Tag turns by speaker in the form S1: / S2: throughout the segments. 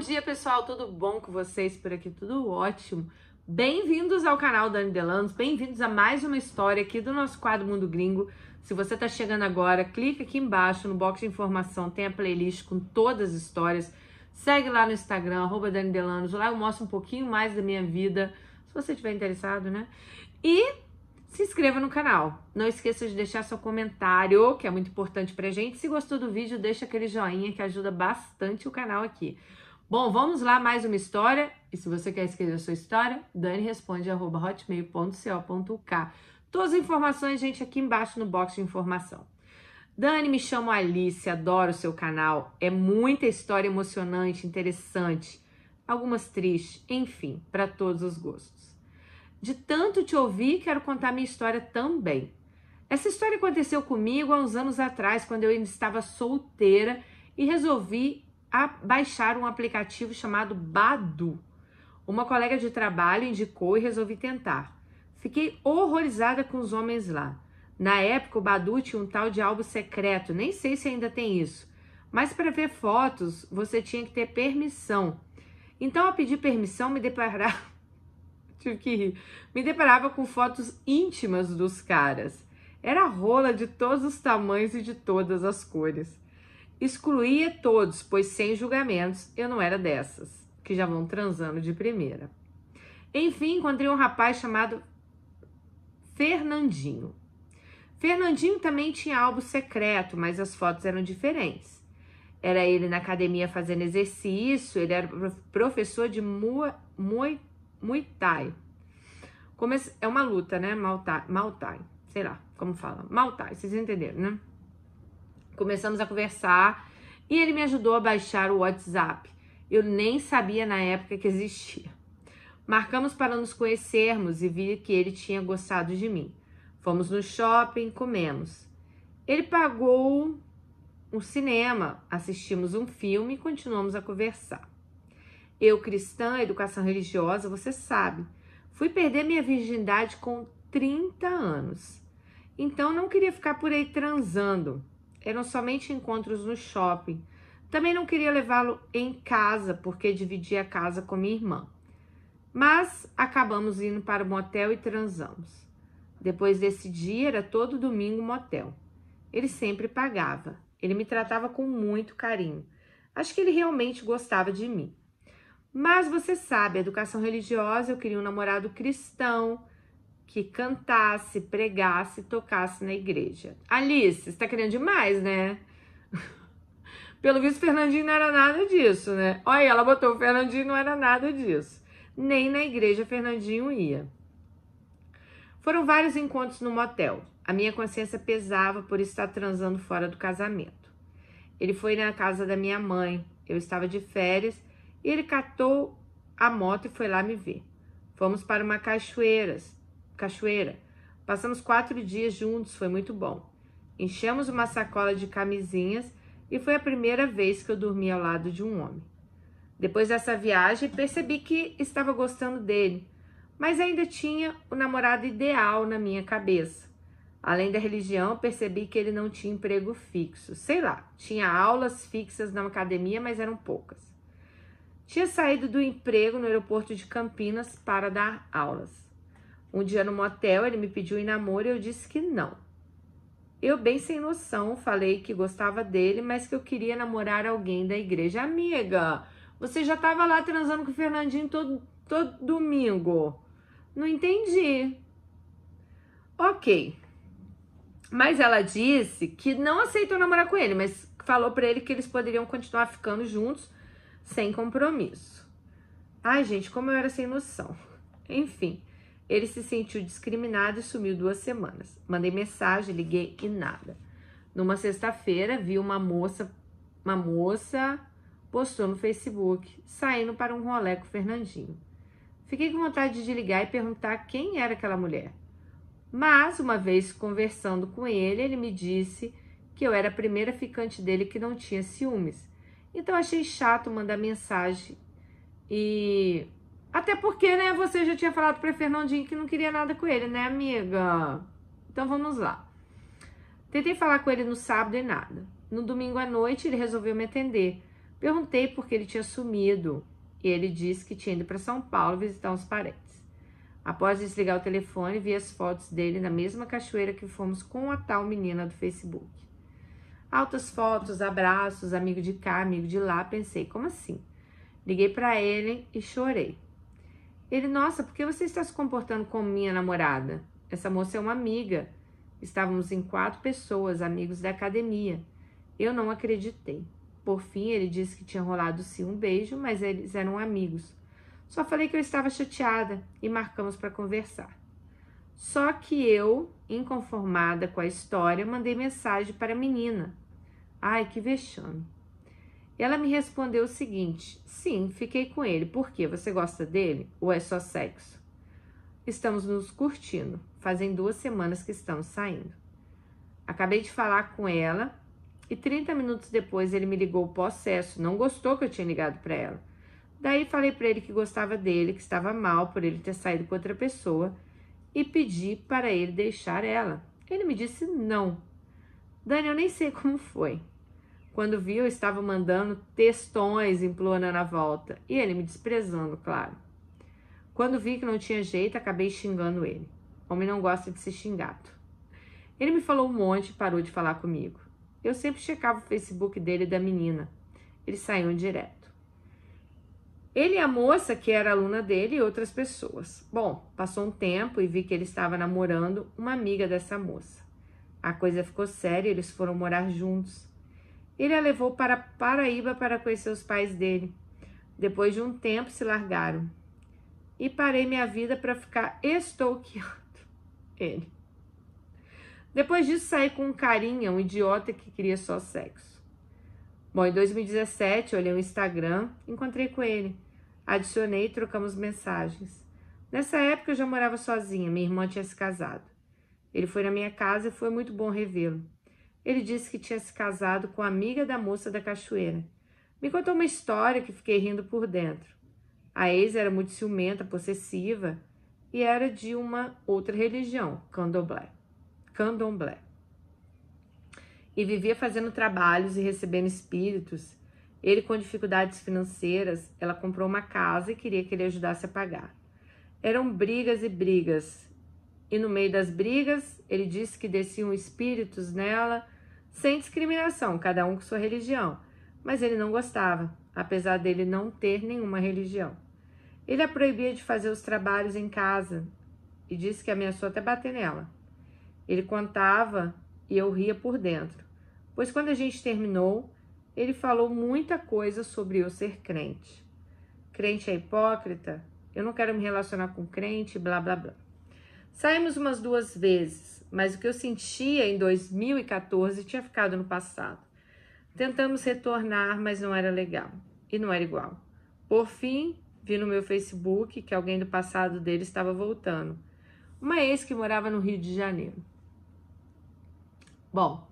S1: Bom dia, pessoal, tudo bom com vocês? Por aqui tudo ótimo. Bem-vindos ao canal Dani Delanos, bem-vindos a mais uma história aqui do nosso quadro Mundo Gringo. Se você está chegando agora, clica aqui embaixo no box de informação, tem a playlist com todas as histórias. Segue lá no Instagram, arroba Dani Delanos, lá eu mostro um pouquinho mais da minha vida, se você estiver interessado, né? E se inscreva no canal. Não esqueça de deixar seu comentário, que é muito importante pra gente. Se gostou do vídeo, deixa aquele joinha que ajuda bastante o canal aqui. Bom, vamos lá, mais uma história. E se você quer escrever a sua história, Dani responde arroba Todas as informações, gente, aqui embaixo no box de informação. Dani, me chamo Alice, adoro o seu canal. É muita história emocionante, interessante, algumas tristes, enfim, para todos os gostos. De tanto te ouvir, quero contar minha história também. Essa história aconteceu comigo há uns anos atrás, quando eu ainda estava solteira e resolvi baixar um aplicativo chamado Badu. Uma colega de trabalho indicou e resolvi tentar. Fiquei horrorizada com os homens lá. Na época, o Badu tinha um tal de álbum secreto, nem sei se ainda tem isso. Mas para ver fotos, você tinha que ter permissão. Então, a pedir permissão, me deparar, Tive que rir. Me deparava com fotos íntimas dos caras. Era rola de todos os tamanhos e de todas as cores. Excluía todos, pois sem julgamentos eu não era dessas, que já vão transando de primeira. Enfim, encontrei um rapaz chamado Fernandinho. Fernandinho também tinha álbum secreto, mas as fotos eram diferentes. Era ele na academia fazendo exercício, ele era professor de Muay, Muay, Thai. É uma luta, né? Maltai, Maltai, sei lá como fala. Maltai, vocês entenderam, né? começamos a conversar e ele me ajudou a baixar o WhatsApp. Eu nem sabia na época que existia. Marcamos para nos conhecermos e vi que ele tinha gostado de mim. Fomos no shopping, comemos. Ele pagou um cinema, assistimos um filme e continuamos a conversar. Eu, cristã, educação religiosa, você sabe, fui perder minha virgindade com 30 anos. Então não queria ficar por aí transando eram somente encontros no shopping. Também não queria levá-lo em casa, porque dividia a casa com minha irmã. Mas acabamos indo para o motel e transamos. Depois desse dia, era todo domingo motel. Ele sempre pagava. Ele me tratava com muito carinho. Acho que ele realmente gostava de mim. Mas você sabe, educação religiosa, eu queria um namorado cristão que cantasse, pregasse, tocasse na igreja. Alice, está querendo demais, né? Pelo visto, Fernandinho não era nada disso, né? Olha, ela botou o Fernandinho não era nada disso. Nem na igreja Fernandinho ia. Foram vários encontros no motel. A minha consciência pesava por estar transando fora do casamento. Ele foi na casa da minha mãe. Eu estava de férias e ele catou a moto e foi lá me ver. Fomos para uma cachoeiras cachoeira. Passamos quatro dias juntos, foi muito bom. Enchemos uma sacola de camisinhas e foi a primeira vez que eu dormi ao lado de um homem. Depois dessa viagem, percebi que estava gostando dele, mas ainda tinha o namorado ideal na minha cabeça. Além da religião, percebi que ele não tinha emprego fixo. Sei lá, tinha aulas fixas na academia, mas eram poucas. Tinha saído do emprego no aeroporto de Campinas para dar aulas. Um dia no motel, ele me pediu em namoro e eu disse que não. Eu, bem sem noção, falei que gostava dele, mas que eu queria namorar alguém da igreja. Amiga, você já estava lá transando com o Fernandinho todo, todo domingo. Não entendi. Ok. Mas ela disse que não aceitou namorar com ele, mas falou para ele que eles poderiam continuar ficando juntos sem compromisso. Ai, gente, como eu era sem noção. Enfim. Ele se sentiu discriminado e sumiu duas semanas. Mandei mensagem, liguei e nada. Numa sexta-feira, vi uma moça, uma moça postou no Facebook, saindo para um rolê com o Fernandinho. Fiquei com vontade de ligar e perguntar quem era aquela mulher. Mas, uma vez conversando com ele, ele me disse que eu era a primeira ficante dele que não tinha ciúmes. Então achei chato mandar mensagem e até porque, né, você já tinha falado para Fernandinho que não queria nada com ele, né, amiga? Então vamos lá. Tentei falar com ele no sábado e nada. No domingo à noite, ele resolveu me atender. Perguntei por que ele tinha sumido. E ele disse que tinha ido para São Paulo visitar uns parentes. Após desligar o telefone, vi as fotos dele na mesma cachoeira que fomos com a tal menina do Facebook. Altas fotos, abraços, amigo de cá, amigo de lá. Pensei, como assim? Liguei para ele e chorei. Ele, nossa, por que você está se comportando como minha namorada? Essa moça é uma amiga. Estávamos em quatro pessoas, amigos da academia. Eu não acreditei. Por fim, ele disse que tinha rolado sim um beijo, mas eles eram amigos. Só falei que eu estava chateada e marcamos para conversar. Só que eu, inconformada com a história, mandei mensagem para a menina. Ai, que vexame. Ela me respondeu o seguinte: Sim, fiquei com ele. Por quê? Você gosta dele? Ou é só sexo? Estamos nos curtindo. Fazem duas semanas que estamos saindo. Acabei de falar com ela e 30 minutos depois ele me ligou possesso. Não gostou que eu tinha ligado para ela. Daí falei para ele que gostava dele, que estava mal por ele ter saído com outra pessoa e pedi para ele deixar ela. Ele me disse não. Dani, eu nem sei como foi, quando viu, eu estava mandando textões implorando a volta e ele me desprezando, claro. Quando vi que não tinha jeito, acabei xingando ele. Homem não gosta de ser xingado. Ele me falou um monte e parou de falar comigo. Eu sempre checava o Facebook dele e da menina. Eles saíam direto. Ele e a moça, que era aluna dele, e outras pessoas. Bom, passou um tempo e vi que ele estava namorando uma amiga dessa moça. A coisa ficou séria e eles foram morar juntos. Ele a levou para Paraíba para conhecer os pais dele. Depois de um tempo, se largaram. E parei minha vida para ficar estouqueando ele. Depois disso, saí com um carinha, um idiota que queria só sexo. Bom, em 2017, olhei o Instagram, encontrei com ele. Adicionei e trocamos mensagens. Nessa época, eu já morava sozinha, minha irmã tinha se casado. Ele foi na minha casa e foi muito bom revê-lo. Ele disse que tinha se casado com a amiga da moça da cachoeira. Me contou uma história que fiquei rindo por dentro. A ex era muito ciumenta, possessiva e era de uma outra religião, candomblé. Candomblé. E vivia fazendo trabalhos e recebendo espíritos. Ele com dificuldades financeiras, ela comprou uma casa e queria que ele ajudasse a pagar. Eram brigas e brigas, e no meio das brigas, ele disse que desciam espíritos nela, sem discriminação, cada um com sua religião. Mas ele não gostava, apesar dele não ter nenhuma religião. Ele a proibia de fazer os trabalhos em casa e disse que ameaçou até bater nela. Ele contava e eu ria por dentro, pois quando a gente terminou, ele falou muita coisa sobre eu ser crente. Crente é hipócrita, eu não quero me relacionar com crente, blá blá blá. Saímos umas duas vezes, mas o que eu sentia em 2014 tinha ficado no passado. Tentamos retornar, mas não era legal e não era igual. Por fim, vi no meu Facebook que alguém do passado dele estava voltando. Uma ex que morava no Rio de Janeiro. Bom,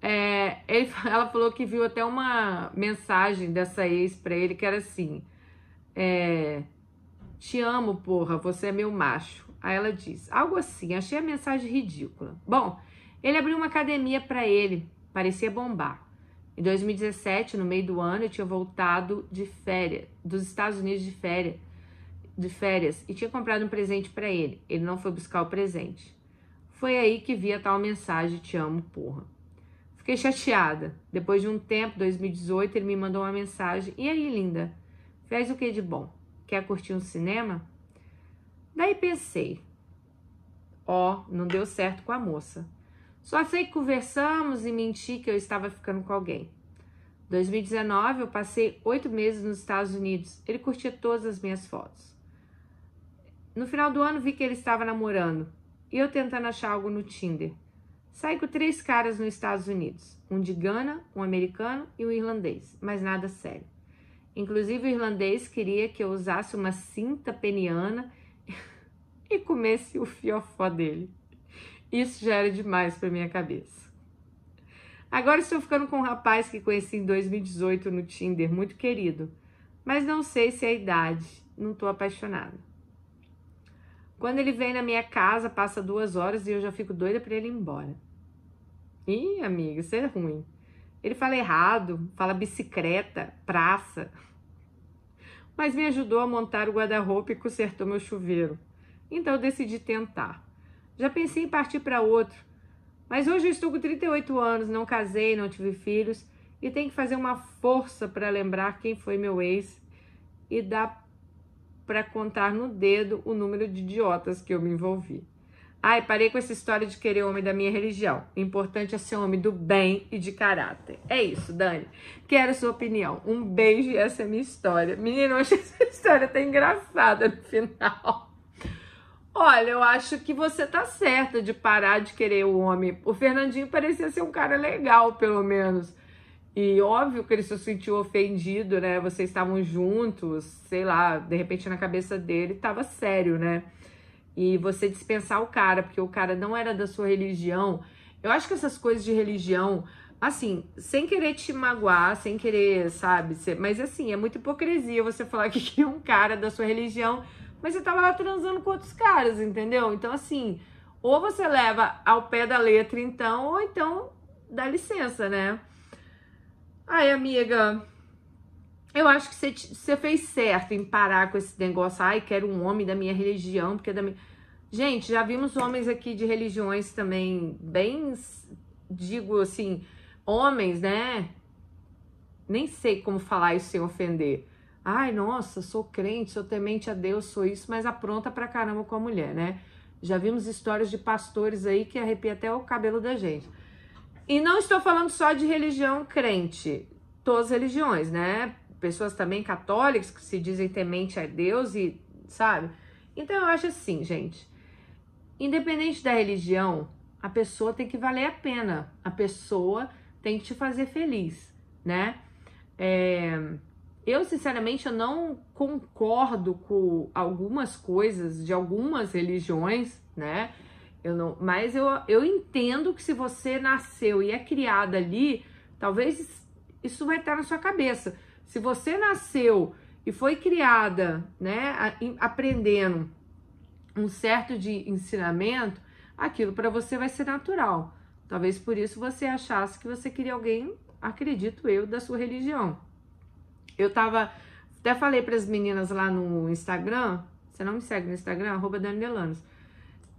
S1: é, ele, ela falou que viu até uma mensagem dessa ex para ele que era assim: é, te amo, porra, você é meu macho. Aí ela diz, algo assim, achei a mensagem ridícula. Bom, ele abriu uma academia para ele, parecia bombar. Em 2017, no meio do ano, eu tinha voltado de férias, dos Estados Unidos de férias, de férias e tinha comprado um presente para ele. Ele não foi buscar o presente. Foi aí que vi a tal mensagem: Te amo, porra. Fiquei chateada. Depois de um tempo, 2018, ele me mandou uma mensagem: E aí, linda? Fez o que de bom? Quer curtir um cinema? Daí pensei, ó, oh, não deu certo com a moça. Só sei que conversamos e menti que eu estava ficando com alguém. 2019, eu passei oito meses nos Estados Unidos. Ele curtia todas as minhas fotos. No final do ano, vi que ele estava namorando e eu tentando achar algo no Tinder. Saí com três caras nos Estados Unidos: um de Gana, um americano e um irlandês, mas nada sério. Inclusive, o irlandês queria que eu usasse uma cinta peniana e comesse o fiofó dele. Isso já era demais para minha cabeça. Agora estou ficando com um rapaz que conheci em 2018 no Tinder, muito querido, mas não sei se é a idade, não estou apaixonada. Quando ele vem na minha casa, passa duas horas e eu já fico doida para ele ir embora. Ih, amiga, isso é ruim. Ele fala errado, fala bicicleta, praça. Mas me ajudou a montar o guarda-roupa e consertou meu chuveiro. Então decidi tentar. Já pensei em partir para outro, mas hoje eu estou com 38 anos, não casei, não tive filhos e tenho que fazer uma força para lembrar quem foi meu ex e dá para contar no dedo o número de idiotas que eu me envolvi. Ai, parei com essa história de querer homem da minha religião. O importante é ser homem do bem e de caráter. É isso, Dani. Quero sua opinião. Um beijo e essa é a minha história. Menina, achei essa história tá engraçada no final. Olha, eu acho que você tá certa de parar de querer o homem. O Fernandinho parecia ser um cara legal, pelo menos. E óbvio que ele se sentiu ofendido, né? Vocês estavam juntos, sei lá, de repente na cabeça dele tava sério, né? e você dispensar o cara, porque o cara não era da sua religião. Eu acho que essas coisas de religião, assim, sem querer te magoar, sem querer, sabe? Mas assim, é muita hipocrisia você falar que é um cara da sua religião, mas você tava lá transando com outros caras, entendeu? Então, assim, ou você leva ao pé da letra, então, ou então dá licença, né? Ai, amiga, eu acho que você, fez certo em parar com esse negócio. Ai, quero um homem da minha religião, porque é da minha... Gente, já vimos homens aqui de religiões também bem, digo assim, homens, né? Nem sei como falar isso sem ofender. Ai, nossa, sou crente, sou temente a Deus, sou isso, mas apronta pra caramba com a mulher, né? Já vimos histórias de pastores aí que arrepia até o cabelo da gente. E não estou falando só de religião crente, todas as religiões, né? pessoas também católicas que se dizem temente a Deus e, sabe? Então eu acho assim, gente. Independente da religião, a pessoa tem que valer a pena. A pessoa tem que te fazer feliz, né? É, eu, sinceramente, eu não concordo com algumas coisas de algumas religiões, né? Eu não, mas eu, eu entendo que se você nasceu e é criada ali, talvez isso vai estar na sua cabeça. Se você nasceu e foi criada, né, aprendendo um certo de ensinamento, aquilo para você vai ser natural. Talvez por isso você achasse que você queria alguém, acredito eu, da sua religião. Eu tava até falei para as meninas lá no Instagram, você não me segue no Instagram, arroba Danielanos.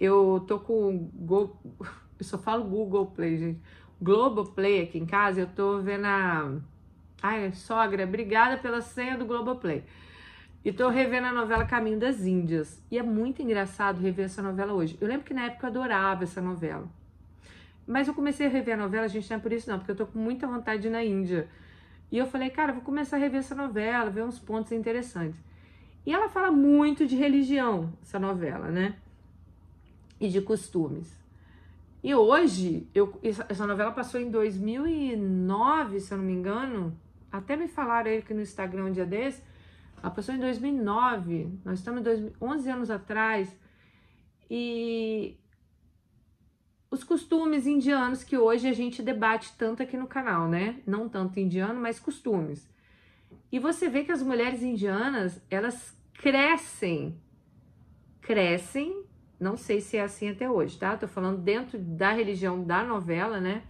S1: Eu tô com Go, eu só falo Google Play, gente. Globoplay Play aqui em casa, eu tô vendo a Ai, sogra, obrigada pela senha do Globoplay. E tô revendo a novela Caminho das Índias. E é muito engraçado rever essa novela hoje. Eu lembro que na época eu adorava essa novela. Mas eu comecei a rever a novela, gente, não é por isso não, porque eu tô com muita vontade de ir na Índia. E eu falei, cara, vou começar a rever essa novela, ver uns pontos interessantes. E ela fala muito de religião, essa novela, né? E de costumes. E hoje, eu, essa novela passou em 2009, se eu não me engano, até me falaram aí que no Instagram um dia desse, ela passou em 2009, nós estamos dois, 11 anos atrás, e os costumes indianos que hoje a gente debate tanto aqui no canal, né? Não tanto indiano, mas costumes. E você vê que as mulheres indianas, elas crescem, crescem, não sei se é assim até hoje, tá? Tô falando dentro da religião da novela, né?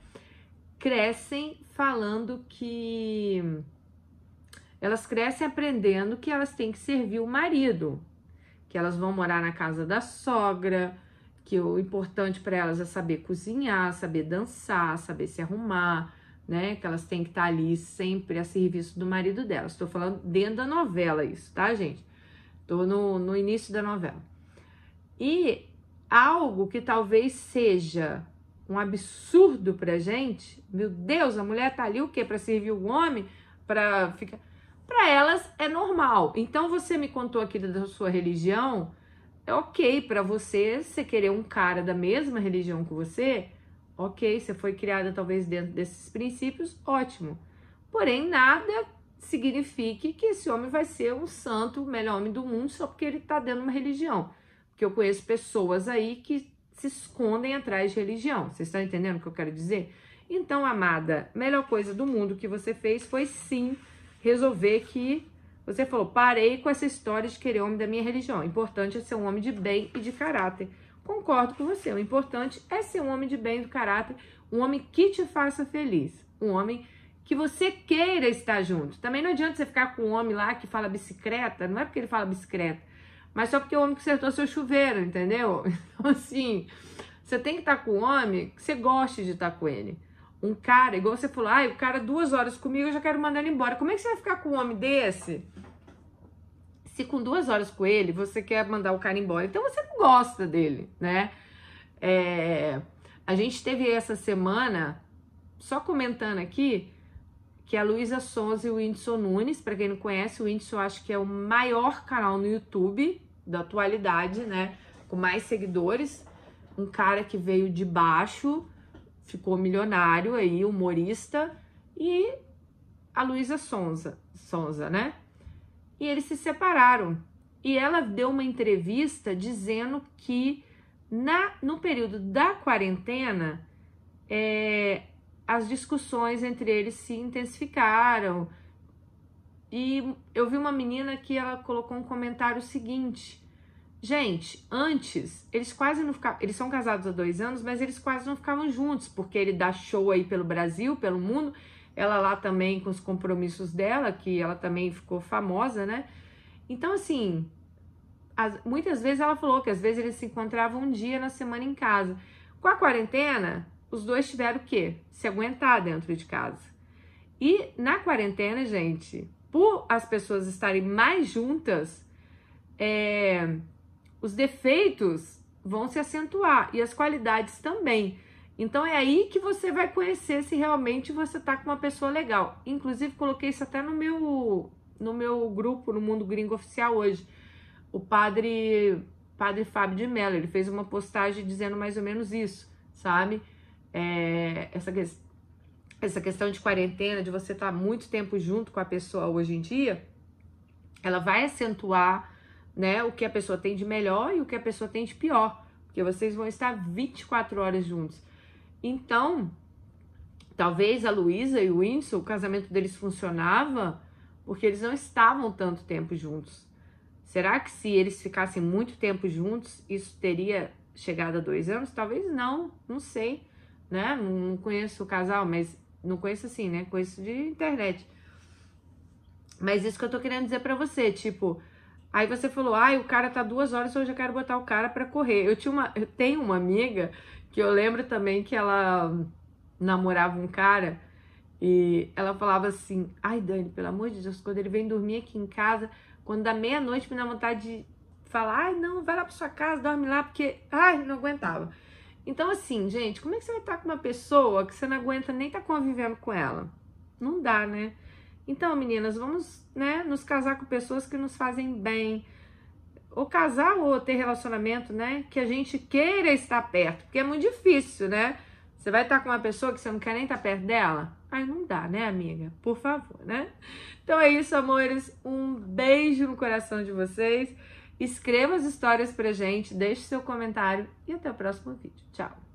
S1: Crescem falando que elas crescem aprendendo que elas têm que servir o marido, que elas vão morar na casa da sogra, que o importante para elas é saber cozinhar, saber dançar, saber se arrumar, né? Que elas têm que estar tá ali sempre a serviço do marido delas. Estou falando dentro da novela isso, tá, gente? Estou no, no início da novela. E algo que talvez seja um absurdo pra gente. Meu Deus, a mulher tá ali o quê? Para servir o homem, para ficar para elas é normal. Então você me contou aqui da sua religião, é OK para você, você querer um cara da mesma religião que você, OK, você foi criada talvez dentro desses princípios, ótimo. Porém, nada signifique que esse homem vai ser um santo, o melhor homem do mundo só porque ele tá dentro de uma religião. Porque eu conheço pessoas aí que se escondem atrás de religião. Vocês estão entendendo o que eu quero dizer? Então, amada, melhor coisa do mundo que você fez foi sim resolver que você falou: parei com essa história de querer homem da minha religião. O importante é ser um homem de bem e de caráter. Concordo com você. O importante é ser um homem de bem e do caráter, um homem que te faça feliz, um homem que você queira estar junto. Também não adianta você ficar com um homem lá que fala bicicleta, não é porque ele fala bicicleta mas só porque o homem consertou seu chuveiro, entendeu? Então, assim, você tem que estar com o homem que você goste de estar com ele. Um cara, igual você falou, ai, o cara duas horas comigo, eu já quero mandar ele embora. Como é que você vai ficar com um homem desse? Se com duas horas com ele, você quer mandar o cara embora. Então você não gosta dele, né? É, a gente teve essa semana, só comentando aqui, que a Luísa Sonza e o Whindersson Nunes, para quem não conhece, o Whindersson acho que é o maior canal no YouTube da atualidade, né? Com mais seguidores. Um cara que veio de baixo, ficou milionário aí, humorista. E a Luísa Sonza, Sonza, né? E eles se separaram. E ela deu uma entrevista dizendo que na, no período da quarentena, é, as discussões entre eles se intensificaram e eu vi uma menina que ela colocou um comentário seguinte. Gente, antes, eles quase não ficavam. Eles são casados há dois anos, mas eles quase não ficavam juntos, porque ele dá show aí pelo Brasil, pelo mundo. Ela lá também com os compromissos dela, que ela também ficou famosa, né? Então, assim, as, muitas vezes ela falou que às vezes eles se encontravam um dia na semana em casa. Com a quarentena, os dois tiveram o quê? Se aguentar dentro de casa. E na quarentena, gente, por as pessoas estarem mais juntas, é, os defeitos vão se acentuar e as qualidades também. Então é aí que você vai conhecer se realmente você tá com uma pessoa legal. Inclusive coloquei isso até no meu no meu grupo no Mundo Gringo Oficial hoje. O padre Padre Fábio de Mello, ele fez uma postagem dizendo mais ou menos isso, sabe? É, essa questão essa questão de quarentena, de você estar tá muito tempo junto com a pessoa hoje em dia, ela vai acentuar né, o que a pessoa tem de melhor e o que a pessoa tem de pior, porque vocês vão estar 24 horas juntos. Então, talvez a Luísa e o Winston, o casamento deles funcionava porque eles não estavam tanto tempo juntos. Será que se eles ficassem muito tempo juntos, isso teria chegado a dois anos? Talvez não, não sei, né? Não conheço o casal, mas não conheço assim, né? Conheço de internet. Mas isso que eu tô querendo dizer para você, tipo, aí você falou, ai, o cara tá duas horas, hoje então eu quero botar o cara para correr. Eu tinha uma, eu tenho uma amiga que eu lembro também que ela namorava um cara e ela falava assim, ai, Dani, pelo amor de Deus, quando ele vem dormir aqui em casa, quando dá meia noite me dá vontade de falar, ai, não, vai lá pra sua casa, dorme lá, porque, ai, não aguentava. Então, assim, gente, como é que você vai estar com uma pessoa que você não aguenta nem estar tá convivendo com ela? Não dá, né? Então, meninas, vamos né, nos casar com pessoas que nos fazem bem. Ou casar ou ter relacionamento, né? Que a gente queira estar perto, porque é muito difícil, né? Você vai estar com uma pessoa que você não quer nem estar tá perto dela? Aí não dá, né, amiga? Por favor, né? Então é isso, amores. Um beijo no coração de vocês. Escreva as histórias pra gente, deixe seu comentário e até o próximo vídeo. Tchau!